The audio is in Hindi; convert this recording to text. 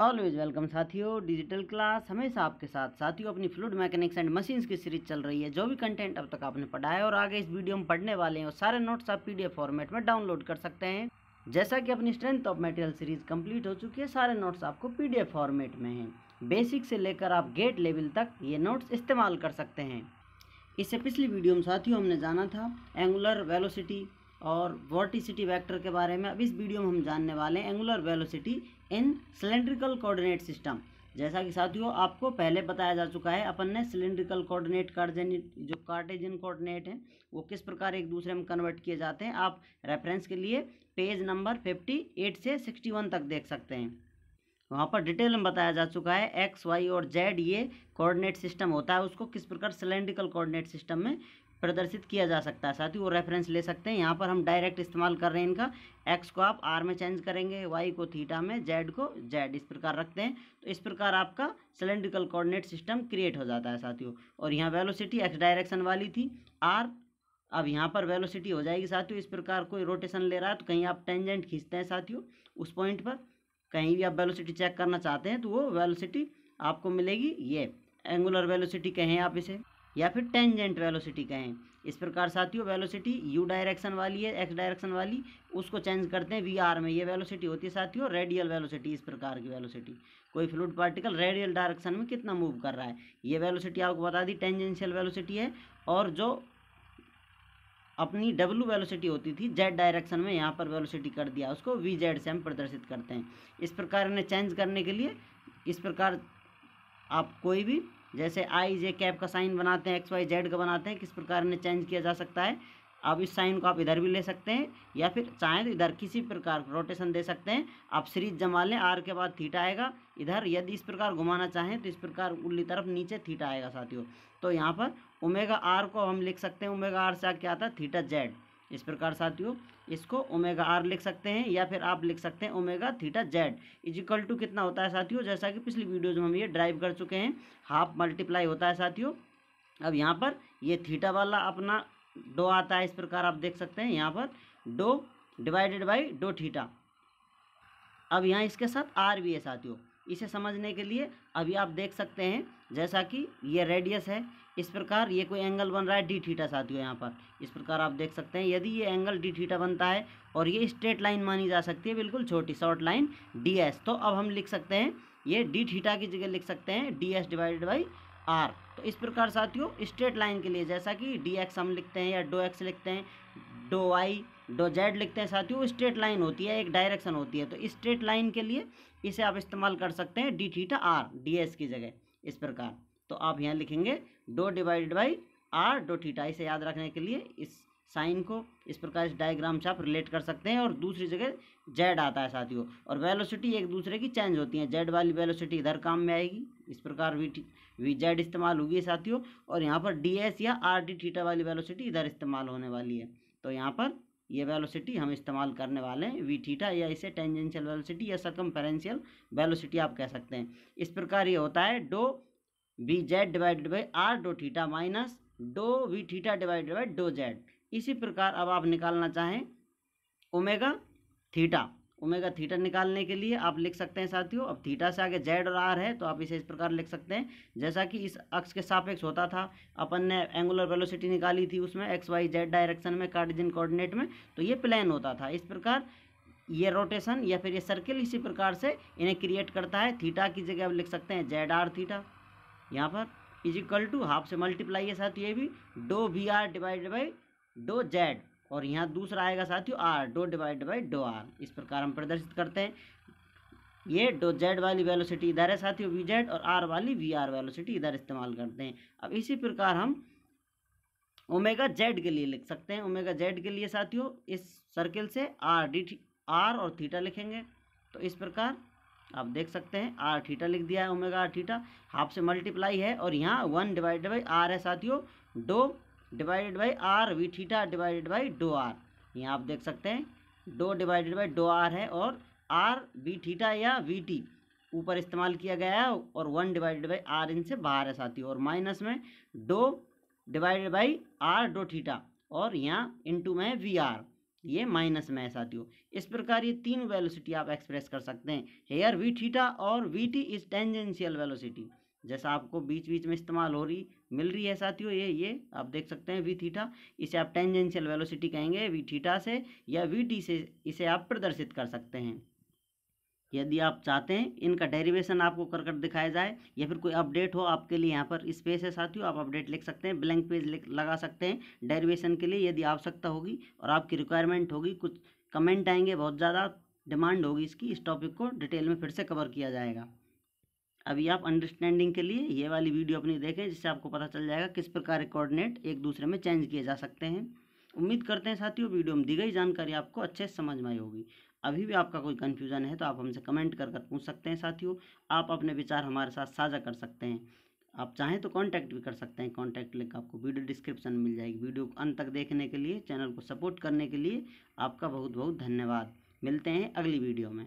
ऑलवेज वेलकम साथियों डिजिटल क्लास हमेशा आपके साथ साथियों अपनी फ्लूड मैकेनिक्स एंड मशीन्स की सीरीज चल रही है जो भी कंटेंट अब तक आपने पढ़ा है और आगे इस वीडियो में पढ़ने वाले हैं और सारे नोट्स आप पीडीएफ फॉर्मेट में डाउनलोड कर सकते हैं जैसा कि अपनी strength of material series complete हो चुकी है सारे नोट्स आपको पी फॉर्मेट में हैं बेसिक से लेकर आप गेट लेवल तक ये नोट्स इस्तेमाल कर सकते हैं इससे पिछली वीडियो में साथियों हमने जाना था एंगुलर वेलोसिटी और वोटिसिटी वेक्टर के बारे में अब इस वीडियो में हम जानने वाले हैं angular velocity in cylindrical coordinate system जैसा कि साथियों आपको पहले बताया जा चुका है अपन ने सिलेंड्रिकल कोऑर्डिनेट कार्जन जो कार्टेजियन कोऑर्डिनेट हैं वो किस प्रकार एक दूसरे में कन्वर्ट किए जाते हैं आप रेफरेंस के लिए पेज नंबर फिफ्टी एट से सिक्सटी वन तक देख सकते हैं वहाँ पर डिटेल में बताया जा चुका है एक्स वाई और जेड ये कोऑर्डिनेट सिस्टम होता है उसको किस प्रकार सिलेंड्रिकल कोऑर्डिनेट सिस्टम में प्रदर्शित किया जा सकता है साथ ही वो रेफरेंस ले सकते हैं यहाँ पर हम डायरेक्ट इस्तेमाल कर रहे हैं इनका एक्स को आप आर में चेंज करेंगे वाई को थीटा में जेड को जेड इस प्रकार रखते हैं तो इस प्रकार आपका सिलेंड्रिकल कोऑर्डिनेट सिस्टम क्रिएट हो जाता है साथियों और यहाँ वेलोसिटी एक्स डायरेक्शन वाली थी आर अब यहाँ पर वेलोसिटी हो जाएगी साथियों इस प्रकार कोई रोटेशन ले रहा है तो कहीं आप टेंजेंट खींचते हैं साथियों उस पॉइंट पर कहीं भी आप वेलोसिटी चेक करना चाहते हैं तो वो वेलोसिटी आपको मिलेगी ये एंगुलर वेलोसिटी कहें आप इसे या फिर टेंजेंट वेलोसिटी कहें इस प्रकार साथियों वेलोसिटी यू डायरेक्शन वाली है एक्स डायरेक्शन वाली उसको चेंज करते हैं वी आर में ये वेलोसिटी होती है साथियों रेडियल वेलोसिटी इस प्रकार की वेलोसिटी कोई फ्लूड पार्टिकल रेडियल डायरेक्शन में कितना मूव कर रहा है ये वेलोसिटी आपको बता दी टेंजेंशियल वेलोसिटी है और जो अपनी डब्लू वेलोसिटी होती थी जेड डायरेक्शन में यहाँ पर वेलोसिटी कर दिया उसको वी जेड से हम प्रदर्शित करते हैं इस प्रकार इन्हें चेंज करने के लिए इस प्रकार आप कोई भी जैसे आई जे कैप का साइन बनाते हैं एक्स वाई जेड का बनाते हैं किस प्रकार ने चेंज किया जा सकता है आप इस साइन को आप इधर भी ले सकते हैं या फिर चाहें तो इधर किसी प्रकार रोटेशन दे सकते हैं आप सीरीज जमा लें आर के बाद थीटा आएगा इधर यदि इस प्रकार घुमाना चाहें तो इस प्रकार उल्ली तरफ नीचे थीटा आएगा साथियों तो यहाँ पर उमेगा आर को हम लिख सकते हैं उमेगा आर से क्या आता है थीटा जेड इस प्रकार साथियों इसको ओमेगा आर लिख सकते हैं या फिर आप लिख सकते हैं omega theta Z equal to कितना होता है साथियों जैसा कि पिछली वीडियोज़ में हम ये ड्राइव कर चुके हैं हाफ मल्टीप्लाई होता है साथियों अब यहाँ पर ये थीटा वाला अपना डो आता है इस प्रकार आप देख सकते हैं यहाँ पर डो डिवाइडेड बाई डो थीटा अब यहाँ इसके साथ आर भी है साथियों इसे समझने के लिए अभी आप देख सकते हैं जैसा कि ये रेडियस है इस प्रकार ये कोई एंगल बन रहा है डी थीटा साथियों यहाँ पर इस प्रकार आप देख सकते हैं यदि ये एंगल डी थीटा बनता है और ये स्ट्रेट लाइन मानी जा सकती है बिल्कुल छोटी शॉर्ट लाइन डी एस तो अब हम लिख सकते हैं ये डी थीटा की जगह लिख सकते हैं D S divided by R तो इस प्रकार साथियों स्ट्रेट लाइन के लिए जैसा कि डी एक्स हम लिखते हैं या डो एक्स लिखते हैं डो वाई डो जेड लिखते हैं साथियों स्ट्रेट लाइन होती है एक डायरेक्शन होती है तो स्ट्रेट लाइन के लिए इसे आप इस्तेमाल कर सकते हैं D theta R D S की जगह इस प्रकार तो आप यहाँ लिखेंगे डो डिवाइडेड बाई आर डो थीटा इसे याद रखने के लिए इस साइन को इस प्रकार इस डायग्राम से आप रिलेट कर सकते हैं और दूसरी जगह जेड आता है साथियों और वेलोसिटी एक दूसरे की चेंज होती है जेड वाली वेलोसिटी इधर काम में आएगी इस प्रकार वी वी जेड इस्तेमाल होगी साथियों और यहाँ पर डी एस या आर डी थीटा वाली वेलोसिटी इधर इस्तेमाल होने वाली है तो यहाँ पर ये वेलोसिटी हम इस्तेमाल करने वाले हैं वी थीटा या इसे टेंजेंशियल वेलोसिटी या सकम वेलोसिटी आप कह सकते हैं इस प्रकार ये होता है डो V Z divided by R डो थीटा माइनस डो वी थीटा डिवाइडेड बाई डो जेड इसी प्रकार अब आप निकालना चाहें ओमेगा थीटा ओमेगा थीटा निकालने के लिए आप लिख सकते हैं साथियों अब थीटा से आगे जेड और आर है तो आप इसे इस प्रकार लिख सकते हैं जैसा कि इस अक्ष के सापेक्ष होता था अपन ने एंगुलर वेलोसिटी निकाली थी उसमें एक्स वाई जेड डायरेक्शन में कार्डिजन कोऑर्डिनेट में तो ये प्लेन होता था इस प्रकार ये रोटेशन या फिर ये सर्किल इसी प्रकार से इन्हें क्रिएट करता है थीटा की जगह अब लिख सकते हैं जेड आर थीटा यहाँ पर इक्वल टू हाफ से मल्टीप्लाई है साथ ये भी डो वी आर डिवाइड बाई डो जेड और यहाँ दूसरा आएगा साथियों आर डो डिवाइड बाई डो आर इस प्रकार हम प्रदर्शित करते हैं ये डो जेड वाली वेलोसिटी इधर है साथियों वी जेड और आर वाली वी आर वेलोसिटी इधर इस्तेमाल करते हैं अब इसी प्रकार हम ओमेगा जेड के लिए लिख सकते हैं ओमेगा जेड के लिए साथियों इस सर्किल से आर डी आर और थीटा लिखेंगे तो इस प्रकार आप देख सकते हैं आर ठीटा लिख दिया है ओमेगा आर थीटा हाफ से मल्टीप्लाई है और यहाँ वन डिवाइडेड बाई आर है साथियों डो divided by R V theta divided by डो आर यहाँ आप देख सकते हैं डो डिवाइडेड बाई डो आर है और आर वी थीटा या वी टी ऊपर इस्तेमाल किया गया है और वन डिवाइडेड बाई आर इनसे बाहर है साथियों और माइनस में डो डिवाइडेड बाई आर डो ठीटा और यहाँ इंटू में वी आर ये माइनस में है साथियों इस प्रकार ये तीन वेलोसिटी आप एक्सप्रेस कर सकते हैं हेयर वी थीटा और V T is tangential velocity जैसा आपको बीच बीच में इस्तेमाल हो रही मिल रही है साथियों ये ये आप देख सकते हैं वी थीटा इसे आप टेंजेंशियल वेलोसिटी कहेंगे वी थीटा से या वी टी से इसे आप प्रदर्शित कर सकते हैं यदि आप चाहते हैं इनका डेरिवेशन आपको कर कर दिखाया जाए या फिर कोई अपडेट हो आपके लिए यहाँ पर स्पेस है साथियों आप अपडेट लिख सकते हैं ब्लैंक पेज लगा सकते हैं डेरिवेशन के लिए यदि आवश्यकता होगी और आपकी रिक्वायरमेंट होगी कुछ कमेंट आएंगे बहुत ज़्यादा डिमांड होगी इसकी इस टॉपिक को डिटेल में फिर से कवर किया जाएगा अभी आप अंडरस्टैंडिंग के लिए ये वाली वीडियो अपनी देखें जिससे आपको पता चल जाएगा किस प्रकार कोऑर्डिनेट एक दूसरे में चेंज किए जा सकते हैं उम्मीद करते हैं साथियों वीडियो में दी गई जानकारी आपको अच्छे से समझ में आई होगी अभी भी आपका कोई कन्फ्यूज़न है तो आप हमसे कमेंट कर कर पूछ सकते हैं साथियों आप अपने विचार हमारे साथ साझा कर सकते हैं आप चाहें तो कांटेक्ट भी कर सकते हैं कांटेक्ट लिंक आपको वीडियो डिस्क्रिप्शन में मिल जाएगी वीडियो को अंत तक देखने के लिए चैनल को सपोर्ट करने के लिए आपका बहुत बहुत धन्यवाद मिलते हैं अगली वीडियो में